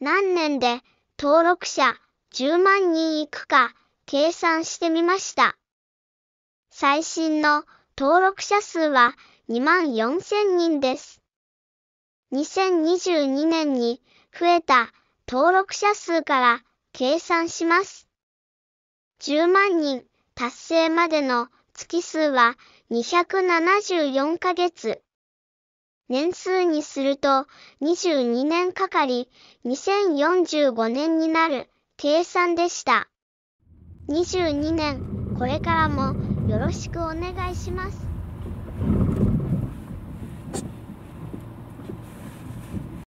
何年で登録者10万人いくか計算してみました。最新の登録者数は2万4000人です。2022年に増えた登録者数から計算します。10万人達成までの月数は274ヶ月。年数にすると22年かかり2045年になる計算でした。22年これからもよろしくお願いします。